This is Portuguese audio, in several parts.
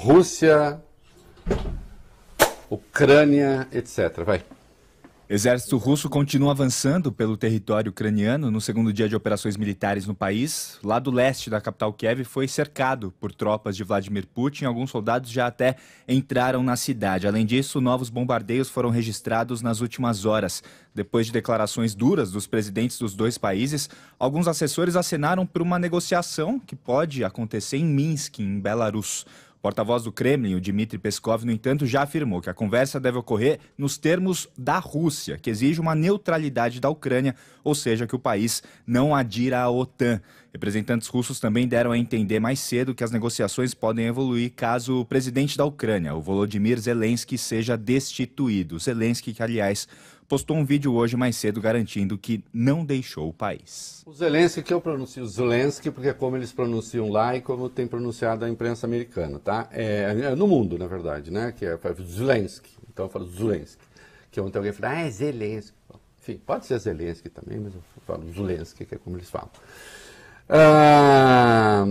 Rússia, Ucrânia, etc. Vai. Exército russo continua avançando pelo território ucraniano no segundo dia de operações militares no país. Lá do leste da capital Kiev foi cercado por tropas de Vladimir Putin. Alguns soldados já até entraram na cidade. Além disso, novos bombardeios foram registrados nas últimas horas. Depois de declarações duras dos presidentes dos dois países, alguns assessores acenaram por uma negociação que pode acontecer em Minsk, em Belarus. O porta-voz do Kremlin, o Dmitry Peskov, no entanto, já afirmou que a conversa deve ocorrer nos termos da Rússia, que exige uma neutralidade da Ucrânia, ou seja, que o país não adira à OTAN. Representantes russos também deram a entender mais cedo que as negociações podem evoluir caso o presidente da Ucrânia, o Volodymyr Zelensky, seja destituído. Zelensky, que aliás postou um vídeo hoje mais cedo garantindo que não deixou o país. O Zelensky, que eu pronuncio Zelensky, porque é como eles pronunciam lá e como tem pronunciado a imprensa americana, tá? É, é no mundo, na verdade, né? Que é Zelensky. Então eu falo Zelensky. Que ontem alguém falou, ah, é Zelensky. Enfim, pode ser Zelensky também, mas eu falo Zelensky, que é como eles falam. Ah,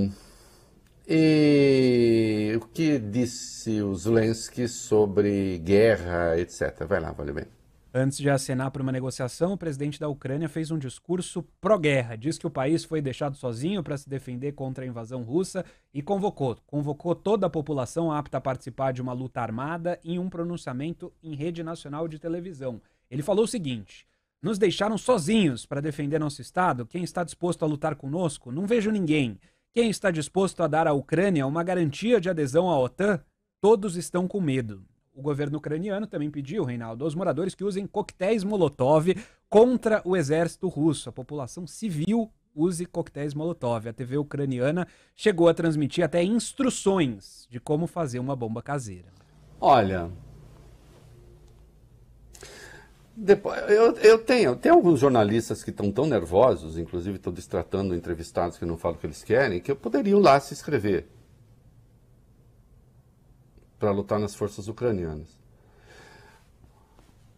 e o que disse o Zelensky sobre guerra, etc. Vai lá, vale bem. Antes de acenar para uma negociação, o presidente da Ucrânia fez um discurso pró-guerra. Diz que o país foi deixado sozinho para se defender contra a invasão russa e convocou, convocou toda a população apta a participar de uma luta armada em um pronunciamento em rede nacional de televisão. Ele falou o seguinte: nos deixaram sozinhos para defender nosso Estado. Quem está disposto a lutar conosco? Não vejo ninguém. Quem está disposto a dar à Ucrânia uma garantia de adesão à OTAN? Todos estão com medo. O governo ucraniano também pediu, Reinaldo, aos moradores que usem coquetéis Molotov contra o exército russo. A população civil use coquetéis Molotov. A TV ucraniana chegou a transmitir até instruções de como fazer uma bomba caseira. Olha, depois, eu, eu tenho, tem alguns jornalistas que estão tão nervosos, inclusive estou destratando entrevistados que não falam o que eles querem, que eu ir lá se inscrever para lutar nas forças ucranianas.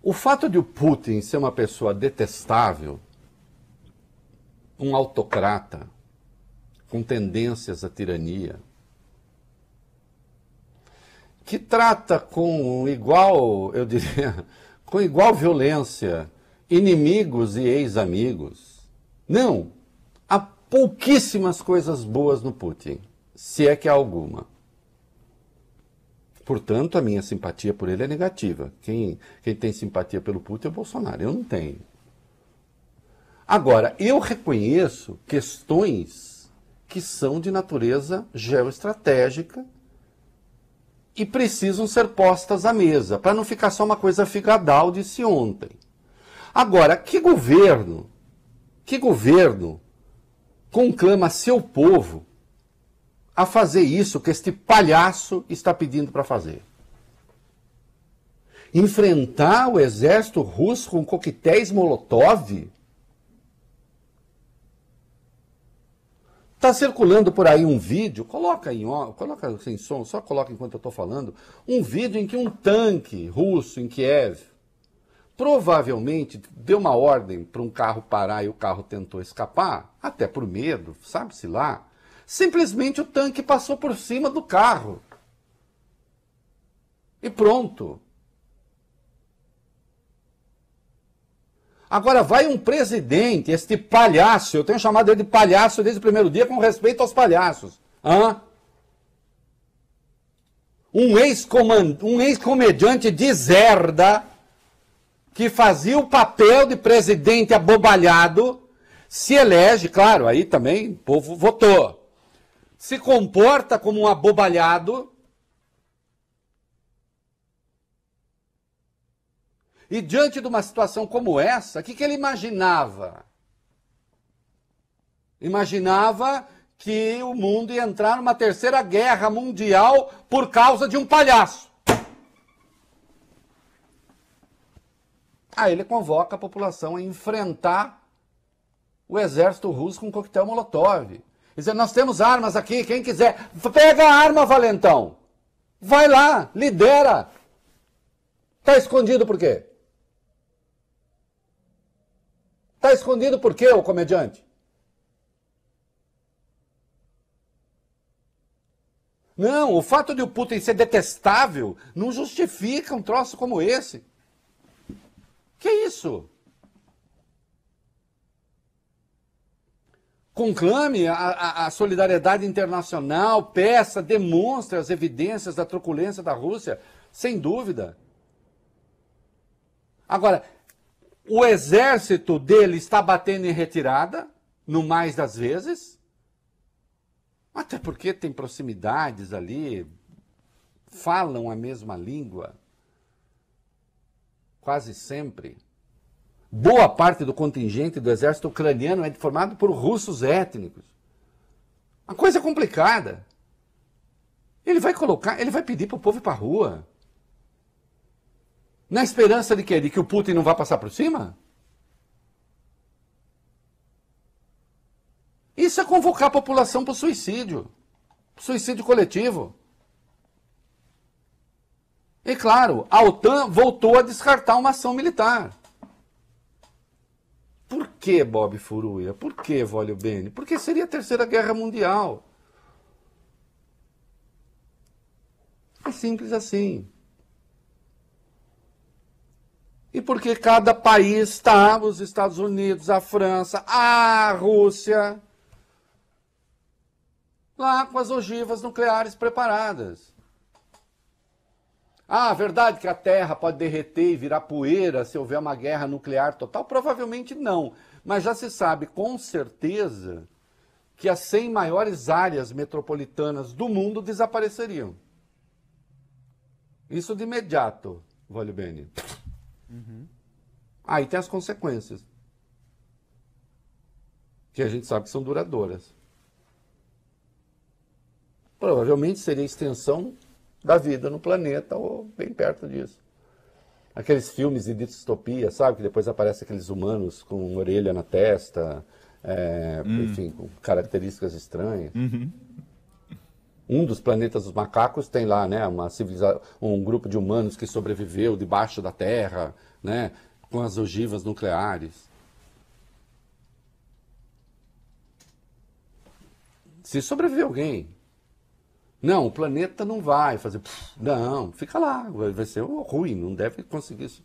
O fato de o Putin ser uma pessoa detestável, um autocrata, com tendências à tirania, que trata com igual, eu diria com igual violência inimigos e ex-amigos. Não, há pouquíssimas coisas boas no Putin, se é que há alguma. Portanto, a minha simpatia por ele é negativa. Quem, quem tem simpatia pelo Putin é o Bolsonaro, eu não tenho. Agora, eu reconheço questões que são de natureza geoestratégica e precisam ser postas à mesa, para não ficar só uma coisa figadal, disse ontem. Agora, que governo, que governo conclama seu povo a fazer isso que este palhaço está pedindo para fazer? Enfrentar o exército russo com coquetéis Molotov? Tá circulando por aí um vídeo, coloca em coloca sem som, só coloca enquanto eu estou falando, um vídeo em que um tanque russo em Kiev provavelmente deu uma ordem para um carro parar e o carro tentou escapar, até por medo, sabe-se lá. Simplesmente o tanque passou por cima do carro. E pronto. Agora, vai um presidente, este palhaço, eu tenho chamado ele de palhaço desde o primeiro dia, com respeito aos palhaços. Hã? Um ex-comediante um ex de Zerda, que fazia o papel de presidente abobalhado, se elege, claro, aí também o povo votou. Se comporta como um abobalhado, E diante de uma situação como essa, o que, que ele imaginava? Imaginava que o mundo ia entrar numa terceira guerra mundial por causa de um palhaço. Aí ele convoca a população a enfrentar o exército russo com um coquetel Molotov. Dizendo, nós temos armas aqui, quem quiser, pega a arma, valentão. Vai lá, lidera. Tá escondido por quê? Está escondido por quê, o comediante? Não, o fato de o Putin ser detestável não justifica um troço como esse. Que isso? conclame a, a, a, solidariedade internacional, peça, demonstre as evidências da truculência da Rússia, sem dúvida. Agora, o exército dele está batendo em retirada, no mais das vezes, até porque tem proximidades ali, falam a mesma língua, quase sempre. Boa parte do contingente do exército ucraniano é formado por russos étnicos. Uma coisa complicada. Ele vai colocar, ele vai pedir para o povo ir para a rua. Na esperança de quê? De que o Putin não vá passar por cima? Isso é convocar a população para o suicídio. Suicídio coletivo. E claro, a OTAN voltou a descartar uma ação militar. Por que Bob Furuia? Por que Vólio Bene? Porque seria a Terceira Guerra Mundial. É simples assim. E porque cada país está, os Estados Unidos, a França, a Rússia, lá com as ogivas nucleares preparadas. Ah, verdade que a Terra pode derreter e virar poeira se houver uma guerra nuclear total? Provavelmente não. Mas já se sabe com certeza que as 100 maiores áreas metropolitanas do mundo desapareceriam. Isso de imediato, Vale Bene. Uhum. Aí tem as consequências. Que a gente sabe que são duradouras. Provavelmente seria a extensão da vida no planeta ou bem perto disso. Aqueles filmes de distopia, sabe? Que depois aparecem aqueles humanos com orelha na testa, é, hum. enfim, com características estranhas. Uhum um dos planetas dos macacos tem lá, né, uma civiliza... um grupo de humanos que sobreviveu debaixo da Terra, né, com as ogivas nucleares. Se sobreviver alguém, não, o planeta não vai fazer. Não, fica lá, vai ser ruim, não deve conseguir isso.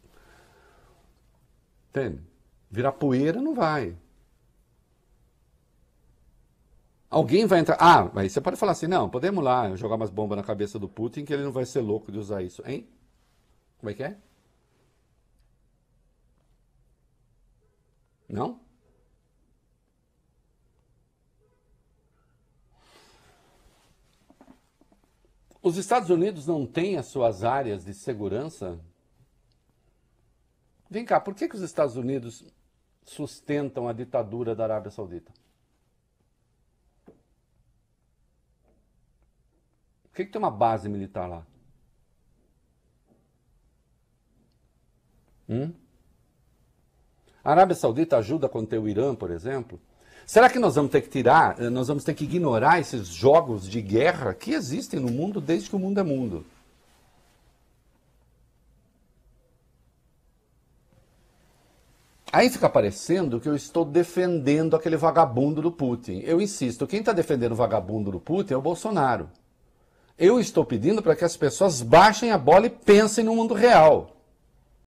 Entende? Virar poeira não vai. Alguém vai entrar. Ah, mas você pode falar assim: não, podemos lá jogar umas bombas na cabeça do Putin que ele não vai ser louco de usar isso, hein? Como é que é? Não? Os Estados Unidos não têm as suas áreas de segurança? Vem cá, por que, que os Estados Unidos sustentam a ditadura da Arábia Saudita? Por que, que tem uma base militar lá? Hum? A Arábia Saudita ajuda a conter o Irã, por exemplo? Será que nós vamos ter que tirar, eh, nós vamos ter que ignorar esses jogos de guerra que existem no mundo desde que o mundo é mundo? Aí fica parecendo que eu estou defendendo aquele vagabundo do Putin. Eu insisto, quem está defendendo o vagabundo do Putin é o Bolsonaro. Eu estou pedindo para que as pessoas baixem a bola e pensem no mundo real.